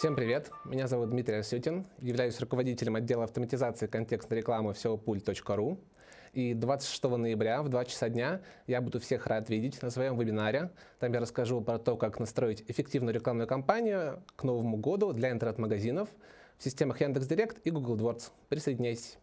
Всем привет, меня зовут Дмитрий Асютин, являюсь руководителем отдела автоматизации контекстной рекламы всеопуль.ру. И 26 ноября в 2 часа дня я буду всех рад видеть на своем вебинаре. Там я расскажу про то, как настроить эффективную рекламную кампанию к Новому году для интернет-магазинов в системах Яндекс.Директ и Google AdWords. Присоединяйтесь.